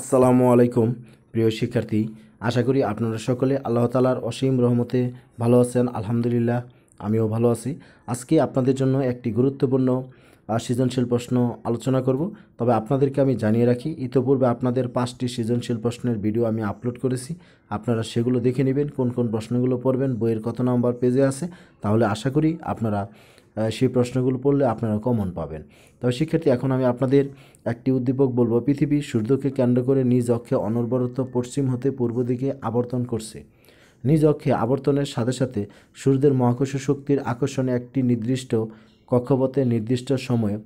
আসসালামু আলাইকুম প্রিয় শিক্ষার্থী আশা করি আপনারা সকলে আল্লাহ তালার অসীম রহমতে ভালো আছেন আলহামদুলিল্লাহ আমিও ভালো আছি আজকে আপনাদের জন্য একটি গুরুত্বপূর্ণ সৃজনশীল প্রশ্ন আলোচনা করব তবে আপনাদেরকে আমি জানিয়ে রাখি ইতোপূর্বে আপনাদের পাঁচটি সৃজনশীল প্রশ্নের ভিডিও আমি আপলোড করেছি আপনারা সেগুলো দেখে নেবেন কোন কোন প্রশ্নগুলো পড়বেন বইয়ের কত নম্বর পেজে আছে তাহলে আশা করি আপনারা সেই প্রশ্নগুলো পড়লে আপনারা কমন পাবেন তবে শিক্ষার্থী এখন আমি আপনাদের একটি উদ্দীপক বলবো পৃথিবী সূর্যকে কেন্দ্র করে নিজ অক্ষে অনর্বরত পশ্চিম হতে পূর্ব দিকে আবর্তন করছে নিজ অক্ষে আবর্তনের সাথে সাথে সূর্যের মহাকর্ষ শক্তির আকর্ষণে একটি নির্দিষ্ট কক্ষপথে নির্দিষ্ট সময়ে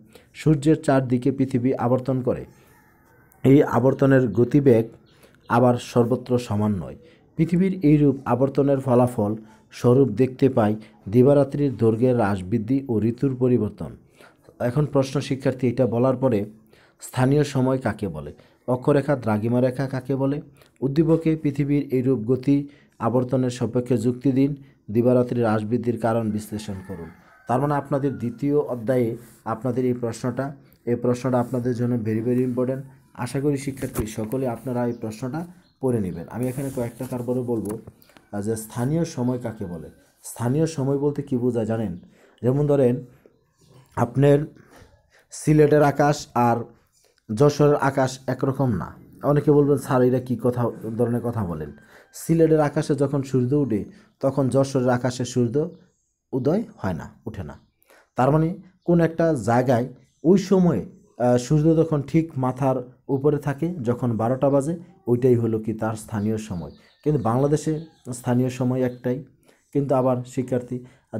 সূর্যের চারদিকে পৃথিবী আবর্তন করে এই আবর্তনের গতিবেগ আবার সর্বত্র সমান নয় পৃথিবীর এইরূপ আবর্তনের ফলাফল স্বরূপ দেখতে পাই দিবারাত্রির দৈর্ঘ্যের হ্রাসবৃদ্ধি ও ঋতুর পরিবর্তন এখন প্রশ্ন শিক্ষার্থী এটা বলার পরে স্থানীয় সময় কাকে বলে অক্ষরেখা দ্রাগিমা রেখা কাকে বলে উদ্দীপকে পৃথিবীর এইরূপ গতি আবর্তনের সপক্ষে যুক্তি দিন দিবারাত্রির হ্রাসবৃদ্ধির কারণ বিশ্লেষণ করুন তার মানে আপনাদের দ্বিতীয় অধ্যায়ে আপনাদের এই প্রশ্নটা এই প্রশ্নটা আপনাদের জন্য ভেরি ভেরি ইম্পর্ট্যান্ট আশা করি শিক্ষার্থী সকলে আপনারা এই প্রশ্নটা পরে নেবেন আমি এখানে কয়েকটা তারপরে বলবো যে স্থানীয় সময় কাকে বলে স্থানীয় সময় বলতে কী বোঝায় জানেন যেমন ধরেন আপনার সিলেটের আকাশ আর যশোরের আকাশ একরকম না অনেকে বলবেন স্যার এরা কী কথা ধরনের কথা বলেন সিলেটের আকাশে যখন সূর্য উঠে তখন যশোরের আকাশে সূর্য উদয় হয় না উঠে না তার মানে কোন একটা জায়গায় ওই সময়ে সূর্য যখন ঠিক মাথার উপরে থাকে যখন বারোটা বাজে ওইটাই হলো কি তার স্থানীয় সময় কিন্তু বাংলাদেশে স্থানীয় সময় একটাই কিন্তু আবার শিক্ষার্থী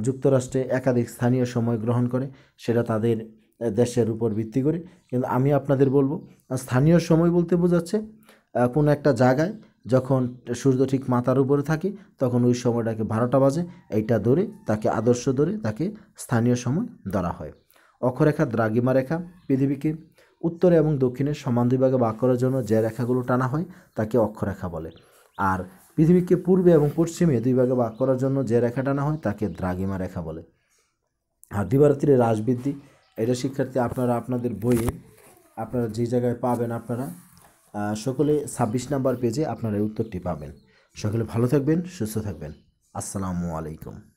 যুক্তরাষ্ট্রে একাধিক স্থানীয় সময় গ্রহণ করে সেটা তাদের দেশের উপর ভিত্তি করে কিন্তু আমি আপনাদের বলবো স্থানীয় সময় বলতে বোঝাচ্ছে কোনো একটা জায়গায় যখন সূর্য ঠিক মাথার উপরে থাকে তখন ওই সময়টাকে বারোটা বাজে এইটা ধরে তাকে আদর্শ ধরে তাকে স্থানীয় সময় ধরা হয় অক্ষরেখা দ্রাগিমা রেখা পৃথিবীকে উত্তরে এবং দক্ষিণে সমান দুইভাগে ভাগ করার জন্য যে রেখাগুলো টানা হয় তাকে অক্ষরেখা বলে আর পৃথিবীকে পূর্বে এবং পশ্চিমে দুই ভাগে ভাগ করার জন্য যে রেখা টানা হয় তাকে দ্রাগিমা রেখা বলে আর দিবারাত্রির রাজবৃদ্ধি এটা শিক্ষার্থী আপনারা আপনাদের বইয়ে আপনারা যে জায়গায় পাবেন আপনারা সকলে ছাব্বিশ নাম্বার পেজে আপনারা উত্তরটি পাবেন সকলে ভালো থাকবেন সুস্থ থাকবেন আসসালামু আলাইকুম